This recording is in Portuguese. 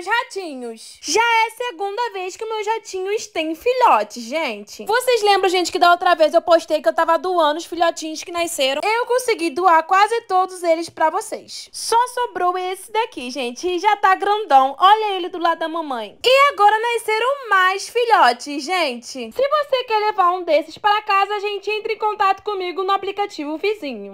meus ratinhos. Já é a segunda vez que meus ratinhos têm filhotes, gente. Vocês lembram, gente, que da outra vez eu postei que eu tava doando os filhotinhos que nasceram? Eu consegui doar quase todos eles pra vocês. Só sobrou esse daqui, gente, e já tá grandão. Olha ele do lado da mamãe. E agora nasceram mais filhotes, gente. Se você quer levar um desses pra casa, gente, entre em contato comigo no aplicativo vizinho.